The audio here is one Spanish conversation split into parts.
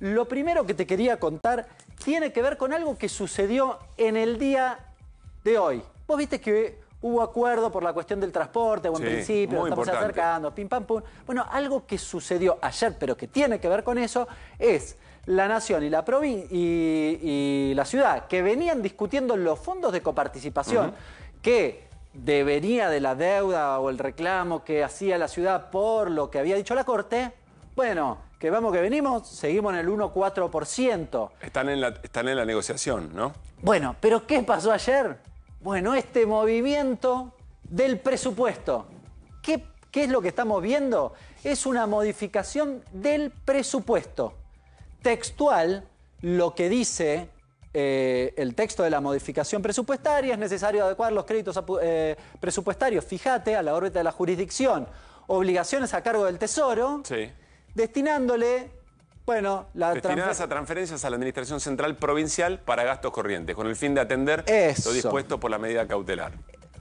lo primero que te quería contar tiene que ver con algo que sucedió en el día de hoy. Vos viste que hubo acuerdo por la cuestión del transporte, o en principio, estamos acercando, pim pam pum. Bueno, algo que sucedió ayer, pero que tiene que ver con eso, es la nación y la provincia y, la ciudad que venían discutiendo los fondos de coparticipación que debería de la deuda o el reclamo que hacía la ciudad por lo que había dicho la Corte, bueno, que vamos que venimos, seguimos en el 1,4%. Están, en la, están en la negociación, ¿no? Bueno, pero ¿qué pasó ayer? Bueno, este movimiento del presupuesto. ¿Qué, ¿Qué es lo que estamos viendo? Es una modificación del presupuesto. Textual, lo que dice eh, el texto de la modificación presupuestaria, es necesario adecuar los créditos eh, presupuestarios, fíjate, a la órbita de la jurisdicción, obligaciones a cargo del Tesoro. Sí destinándole, bueno, la Destinadas a transferencias a la Administración Central Provincial para gastos corrientes, con el fin de atender lo dispuesto por la medida cautelar.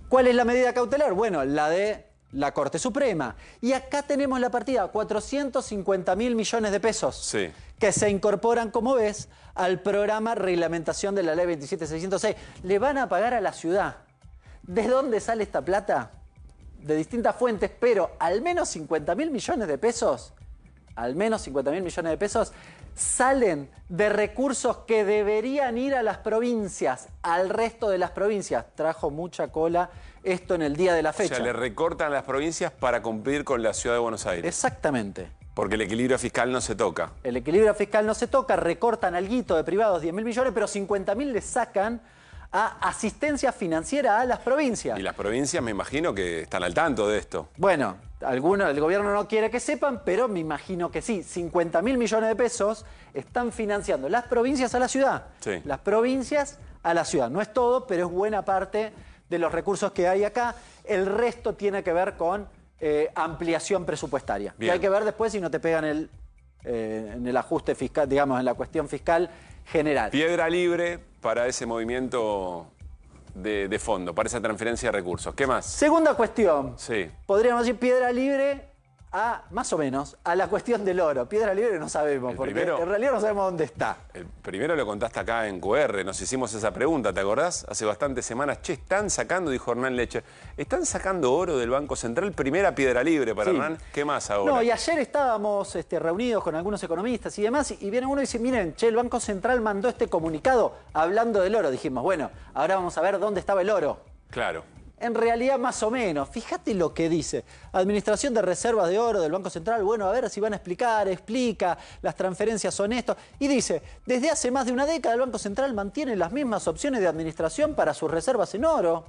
¿Cuál es la medida cautelar? Bueno, la de la Corte Suprema. Y acá tenemos la partida, 450 mil millones de pesos, que se incorporan, como ves, al programa Reglamentación de la Ley 27606. Le van a pagar a la ciudad. ¿De dónde sale esta plata? De distintas fuentes, pero al menos 50 mil millones de pesos al menos 50 mil millones de pesos, salen de recursos que deberían ir a las provincias, al resto de las provincias. Trajo mucha cola esto en el día de la fecha. O sea, le recortan las provincias para cumplir con la ciudad de Buenos Aires. Exactamente. Porque el equilibrio fiscal no se toca. El equilibrio fiscal no se toca, recortan al guito de privados 10 mil millones, pero 50 mil le sacan a asistencia financiera a las provincias. Y las provincias me imagino que están al tanto de esto. Bueno, algunos, el gobierno no quiere que sepan, pero me imagino que sí. 50 mil millones de pesos están financiando las provincias a la ciudad. Las provincias a la ciudad. No es todo, pero es buena parte de los recursos que hay acá. El resto tiene que ver con eh, ampliación presupuestaria. y hay que ver después si no te pegan el, eh, en el ajuste fiscal, digamos, en la cuestión fiscal general. Piedra libre para ese movimiento de, de fondo, para esa transferencia de recursos. ¿Qué más? Segunda cuestión. Sí. Podríamos decir piedra libre a, más o menos, a la cuestión del oro. Piedra libre no sabemos, porque en realidad no sabemos dónde está. El primero lo contaste acá en QR, nos hicimos esa pregunta, ¿te acordás? Hace bastantes semanas, che, están sacando, dijo Hernán Leche, están sacando oro del Banco Central, primera piedra libre para Hernán, ¿qué más ahora? No, y ayer estábamos este, reunidos con algunos economistas y demás, y viene uno y dice, miren, che, el Banco Central mandó este comunicado hablando del oro. Dijimos, bueno, ahora vamos a ver dónde estaba el oro. Claro. En realidad, más o menos. Fíjate lo que dice. Administración de Reservas de Oro del Banco Central. Bueno, a ver si van a explicar, explica, las transferencias son esto. Y dice, desde hace más de una década el Banco Central mantiene las mismas opciones de administración para sus reservas en oro.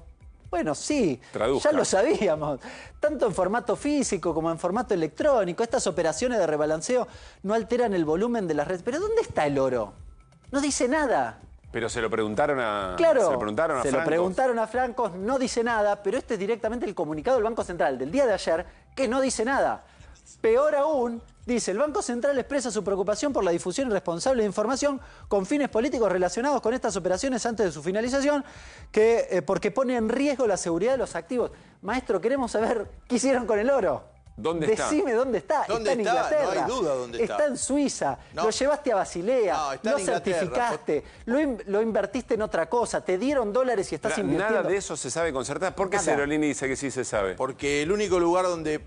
Bueno, sí, ya lo sabíamos. Tanto en formato físico como en formato electrónico, estas operaciones de rebalanceo no alteran el volumen de las redes. Pero ¿dónde está el oro? No dice nada. Pero se lo preguntaron a Claro, se lo preguntaron a, se Lo preguntaron a no dice nada, pero este es directamente el comunicado del Banco Central del día de ayer que no dice nada. Peor aún, dice, el Banco Central expresa su preocupación por la difusión irresponsable de información con fines políticos relacionados con estas operaciones antes de su finalización, que, eh, porque pone en riesgo la seguridad de los activos. Maestro, queremos saber qué hicieron con el oro. ¿Dónde Decime dónde está. está en Inglaterra. No hay duda dónde está. Está en Suiza. Lo llevaste a Basilea. No, lo certificaste. Lo, lo, invertiste en otra cosa. Te dieron dólares y estás invirtiendo. Nada de eso se sabe con certeza. ¿Por qué Cerolini dice que sí se sabe? Porque el único lugar donde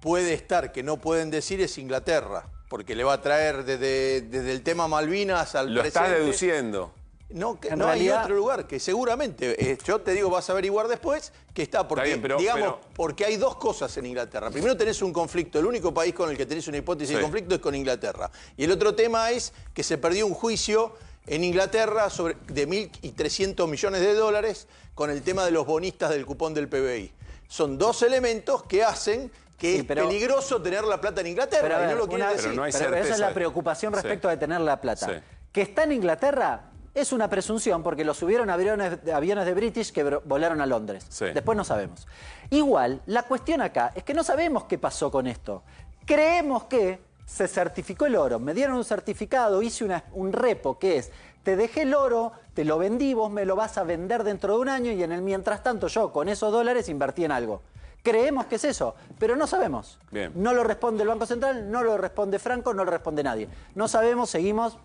puede estar, que no pueden decir, es Inglaterra. Porque le va a traer desde, el tema Malvinas al lo está deduciendo. No, hay otro lugar que seguramente, eh, yo te digo, vas a averiguar después, que está, porque, digamos, porque hay dos cosas en Inglaterra. Primero tenés un conflicto, el único país con el que tenés una hipótesis de conflicto es con Inglaterra. Y el otro tema es que se perdió un juicio en Inglaterra sobre, de 1.300 millones de dólares con el tema de los bonistas del cupón del PBI. Son dos elementos que hacen que es peligroso tener la plata en Inglaterra. Pero, esa es la preocupación respecto de a tener la plata. Que está en Inglaterra, es una presunción porque lo subieron aviones, aviones de British que volaron a Londres. Después no sabemos. Igual, la cuestión acá es que no sabemos qué pasó con esto. Creemos que se certificó el oro, me dieron un certificado, hice una, un repo que es, te dejé el oro, te lo vendí, vos me lo vas a vender dentro de un año y en el mientras tanto yo con esos dólares invertí en algo. Creemos que es eso, pero no sabemos. No lo responde el Banco Central, no lo responde Franco, no lo responde nadie. No sabemos, seguimos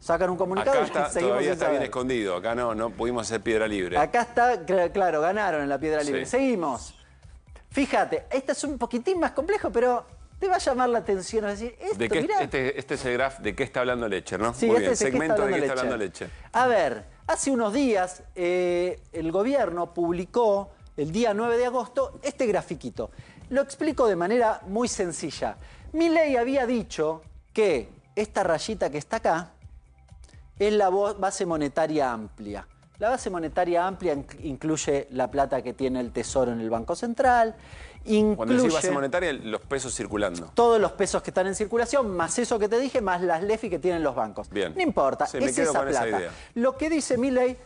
sacan un comunicado acá y seguimos todavía está bien escondido, acá no, no pudimos hacer piedra libre. Acá está, claro, ganaron en la piedra libre. Seguimos. Fíjate, este es un poquitín más complejo, pero te va a llamar la atención. Este, este, es el graf de qué está hablando Lecher, ¿no? Sí, Muy este bien, es segmento de qué está hablando Lecher. A ver, hace unos días eh, el gobierno publicó el día 9 de agosto este grafiquito. Lo explico de manera muy sencilla. Mi ley había dicho que esta rayita que está acá es la base monetaria amplia. La base monetaria amplia incluye la plata que tiene el Tesoro en el Banco Central. Incluye Cuando decís base monetaria, los pesos circulando. Todos los pesos que están en circulación, más eso que te dije, más las LEFI que tienen los bancos. Bien. No importa, es esa plata. Lo que dice Milley,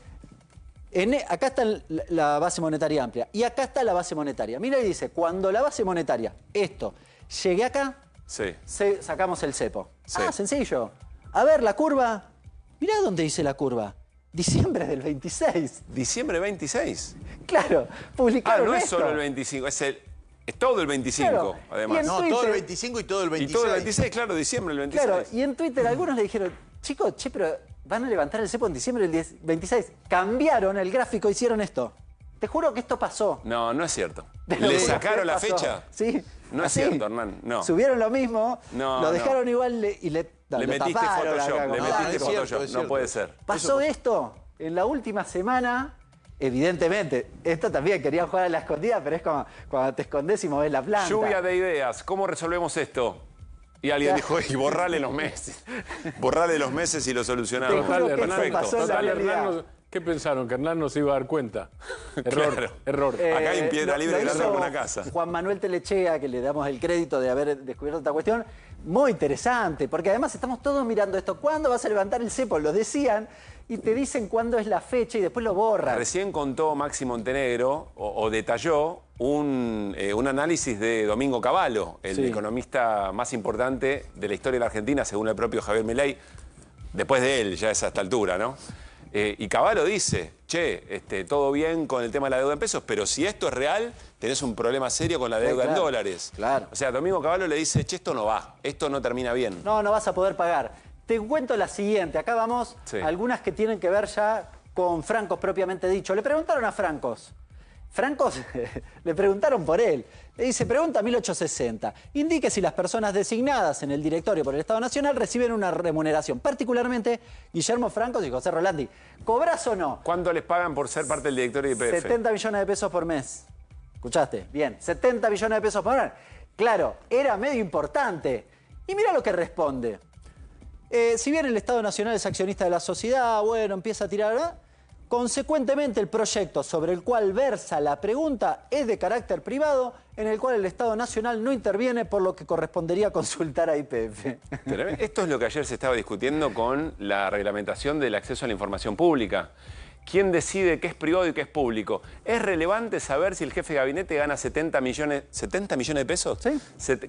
e, acá está la base monetaria amplia y acá está la base monetaria. Milley dice, cuando la base monetaria, esto, llegue acá, sacamos el cepo. Ah, sencillo. A ver, la curva, Mirá dónde dice la curva. Diciembre del 26. ¿Diciembre 26? Claro, publicaron Ah, no es solo el 25, es el... Es todo el 25, además. No, todo el 25 y todo el Y 26. todo el 26, claro, diciembre del 26. Claro, y en Twitter algunos le dijeron, chicos, che, pero van a levantar el cepo en diciembre del 26. Cambiaron el gráfico, hicieron esto. Te juro que esto pasó. No, no es cierto. ¿Le sacaron la fecha? Sí, no es cierto, Hernán. No. Subieron lo mismo, lo dejaron igual y le, le metiste Photoshop. le metiste no puede ser. Pasó esto en la última semana. Evidentemente, esto también quería jugar a la escondida, pero es como cuando te escondes y moves la planta. Lluvia de ideas. ¿Cómo resolvemos esto? Y alguien dijo, y borrale los meses. borrale los meses y lo solucionamos. Perfecto. ¿Qué pensaron? ¿Que Hernán no se iba a dar cuenta? Error, error. Eh, Acá hay piedra libre que grande una casa. Juan Manuel Telechea, que le damos el crédito de haber descubierto esta cuestión, muy interesante, porque además estamos todos mirando esto. ¿Cuándo vas a levantar el cepo? Lo decían y te dicen cuándo es la fecha y después lo borran. Recién contó Maxi Montenegro, o, detalló, eh, un, análisis de Domingo Cavallo, el economista más importante de la historia de la Argentina, según el propio Javier Milei. Después de él, ya es a esta altura, ¿no? Eh, y Caballo dice, che, este, todo bien con el tema de la deuda en pesos, pero si esto es real, tenés un problema serio con la deuda en dólares. Claro. O sea, Domingo Caballo le dice, che, esto no va, esto no termina bien. No, no vas a poder pagar. Te cuento la siguiente, acá vamos algunas que tienen que ver ya con francos propiamente dicho. Le preguntaron a francos, Franco le preguntaron por él. Le dice, pregunta 1860. Indique si las personas designadas en el directorio por el Estado Nacional reciben una remuneración. Particularmente Guillermo Franco y José Rolandi. ¿Cobras o no? ¿Cuánto les pagan por ser parte del directorio de 70 millones de pesos por mes. ¿Escuchaste? Bien, 70 millones de pesos por mes. Claro, era medio importante. Y mira lo que responde. Eh, si bien el Estado Nacional es accionista de la sociedad, bueno, empieza a tirar, Consecuentemente, el proyecto sobre el cual versa la pregunta es de carácter privado, en el cual el Estado Nacional no interviene, por lo que correspondería consultar a IPF. Esto es lo que ayer se estaba discutiendo con la reglamentación del acceso a la información pública. ¿Quién decide qué es privado y qué es público? ¿Es relevante saber si el jefe de gabinete gana 70 millones, 70 millones de pesos?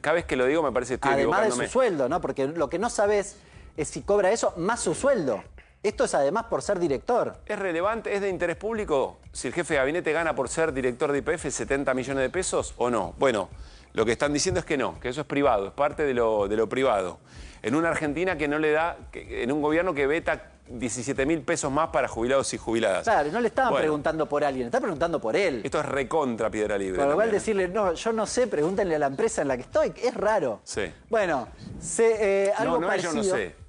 cada vez que lo digo me parece que estoy Además de su sueldo, Porque lo que no sabes es si cobra eso más su sueldo. Esto es además por ser director. ¿Es relevante? ¿Es de interés público? Si el jefe de gabinete gana por ser director de IPF 70 millones de pesos o no. Bueno, lo que están diciendo es que no, que eso es privado, es parte de lo, privado. En una Argentina que no le da, en un gobierno que veta 17 mil pesos más para jubilados y jubiladas. Claro, no le estaban preguntando por alguien, está preguntando por él. Esto es recontra piedra libre. Con lo cual ¿eh? decirle, no, yo no sé, pregúntenle a la empresa en la que estoy, es raro. Sí. Bueno, se, eh, algo no, yo no sé.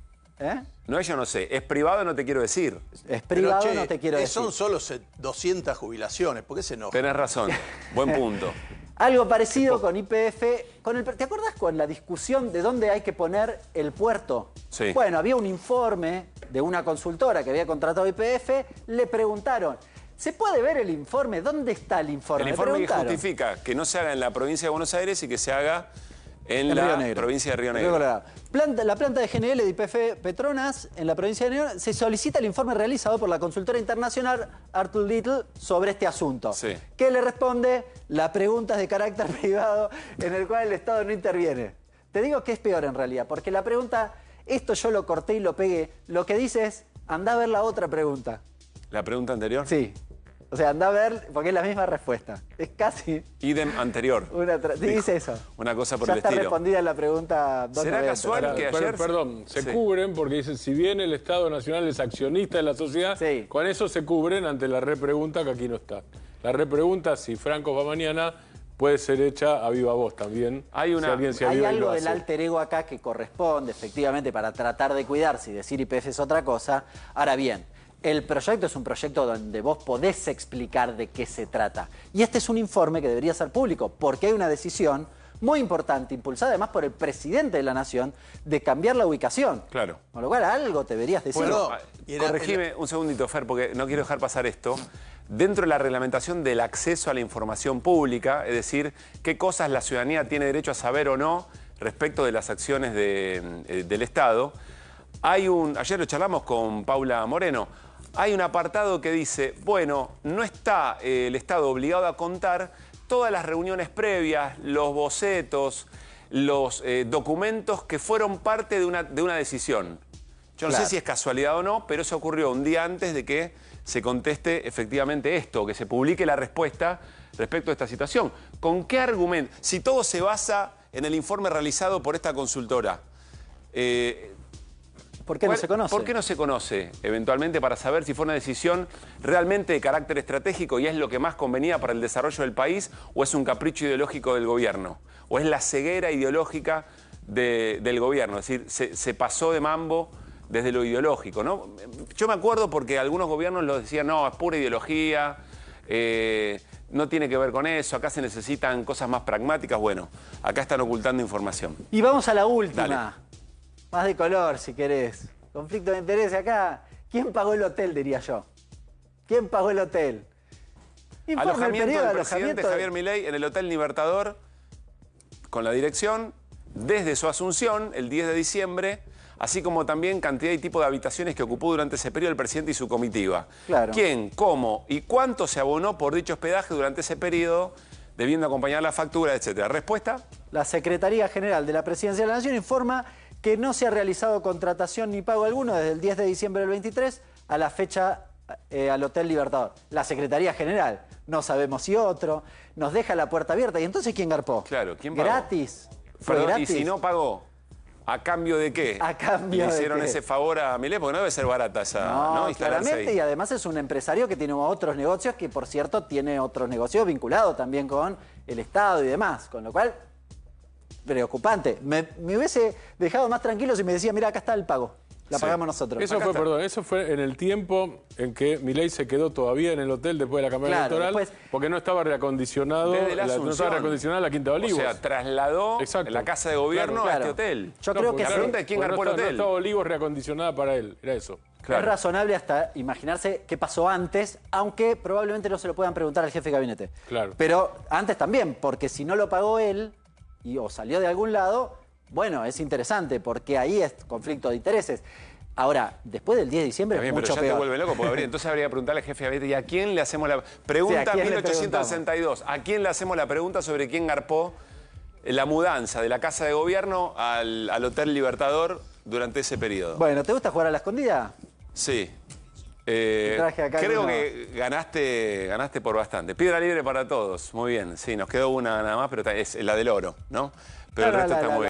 ¿Eh? No, yo no sé. Es privado, no te quiero decir. Es privado, no te quiero eh, decir. Son solo 200 jubilaciones. ¿Por qué se enoja? Tenés razón. Buen punto. Algo parecido con IPF. Con el, ¿Te acordás con la discusión de dónde hay que poner el puerto? Sí. Bueno, había un informe de una consultora que había contratado IPF. Le preguntaron. ¿Se puede ver el informe? ¿Dónde está el informe? El informe que justifica que no se haga en la provincia de Buenos Aires y que se haga en, la provincia de Río Negro. Planta, la planta de GNL de IPF Petronas en la provincia de Río Negro se solicita el informe realizado por la consultora internacional Arthur Little sobre este asunto. Sí. ¿Qué le responde? La pregunta es de carácter privado en el cual el Estado no interviene. Te digo que es peor en realidad, porque la pregunta, esto yo lo corté y lo pegué, lo que dice es, anda a ver la otra pregunta. ¿La pregunta anterior? Sí. O sea, anda a ver, porque es la misma respuesta. Es casi. Idem anterior. dice eso. Una cosa por ya está respondida la pregunta. ¿Será casual que ayer.? perdón, se cubren porque dicen, si bien el Estado Nacional es accionista de la sociedad, con eso se cubren ante la repregunta que aquí no está. La repregunta, si Franco va mañana, puede ser hecha a viva voz también. Hay, una, hay algo del alter ego acá que corresponde, efectivamente, para tratar de cuidarse y decir IPF es otra cosa. Ahora bien, el proyecto es un proyecto donde vos podés explicar de qué se trata. Y este es un informe que debería ser público, porque hay una decisión muy importante, impulsada además por el presidente de la nación, de cambiar la ubicación. Claro. Con lo cual algo te deberías decir. Bueno, ah, corregime un segundito, Fer, porque no quiero dejar pasar esto. Dentro de la reglamentación del acceso a la información pública, es decir, qué cosas la ciudadanía tiene derecho a saber o no respecto de las acciones eh, del Estado, hay un. Ayer lo charlamos con Paula Moreno hay un apartado que dice, bueno, no está eh, el Estado obligado a contar todas las reuniones previas, los bocetos, los eh, documentos que fueron parte de una, de una decisión. Yo no sé si es casualidad o no, pero eso ocurrió un día antes de que se conteste efectivamente esto, que se publique la respuesta respecto a esta situación. ¿Con qué argumento? Si todo se basa en el informe realizado por esta consultora, eh, ¿Por qué no se conoce? ¿Por qué no se conoce eventualmente para saber si fue una decisión realmente de carácter estratégico y es lo que más convenía para el desarrollo del país o es un capricho ideológico del gobierno? ¿O es la ceguera ideológica del gobierno? Es decir, se, pasó de mambo desde lo ideológico, Yo me acuerdo porque algunos gobiernos lo decían, no, es pura ideología, eh, no tiene que ver con eso, acá se necesitan cosas más pragmáticas. Bueno, acá están ocultando información. Y vamos a la última. Más de color, si querés. Conflicto de interés acá. ¿Quién pagó el hotel, diría yo? ¿Quién pagó el hotel? Informe alojamiento el del presidente Javier Milei en el Hotel Libertador con la dirección desde su asunción el 10 de diciembre, así como también cantidad y tipo de habitaciones que ocupó durante ese periodo el presidente y su comitiva. ¿Quién, cómo y cuánto se abonó por dicho hospedaje durante ese periodo, debiendo acompañar la factura, etcétera? Respuesta. La Secretaría General de la Presidencia de la Nación informa que no se ha realizado contratación ni pago alguno desde el 10 de diciembre del 23 a la fecha eh, al Hotel Libertador. La Secretaría General, no sabemos si otro, nos deja la puerta abierta. ¿Y entonces quién garpó? Claro, ¿quién pagó? Gratis. gratis? ¿Y si no pagó? ¿A cambio de qué? A cambio ¿Le hicieron ese favor a Milé? Porque no debe ser barata esa no, ¿no? claramente, y además es un empresario que tiene otros negocios, que por cierto tiene otros negocios vinculados también con el Estado y demás. Con lo cual, preocupante. Me, hubiese dejado más tranquilo si me decía, mira, acá está el pago. La pagamos nosotros. Eso fue, perdón, eso fue en el tiempo en que Milei se quedó todavía en el hotel después de la campaña electoral, porque no estaba reacondicionado, la, no estaba reacondicionada la Quinta de Olivos. O sea, trasladó la casa de gobierno este hotel. Yo creo que la pregunta es quién el hotel. No estaba Olivos reacondicionada para él, era eso. Es razonable hasta imaginarse qué pasó antes, aunque probablemente no se lo puedan preguntar al jefe de gabinete. Claro. Pero antes también, porque si no lo pagó él, y o salió de algún lado, bueno, es interesante porque ahí es conflicto de intereses. Ahora, después del 10 de diciembre es mucho pero vuelve loco, entonces habría que preguntarle al jefe Abete, ¿y a quién le hacemos la pregunta 1862? ¿A quién le hacemos la pregunta sobre quién garpó la mudanza de la casa de gobierno al, al Hotel Libertador durante ese periodo? Bueno, ¿te gusta jugar a la escondida? Sí. Eh, creo que ganaste, ganaste por bastante. Piedra libre para todos, muy bien. Sí, nos quedó una nada más, pero es la del oro, ¿no? Pero el resto está muy bien.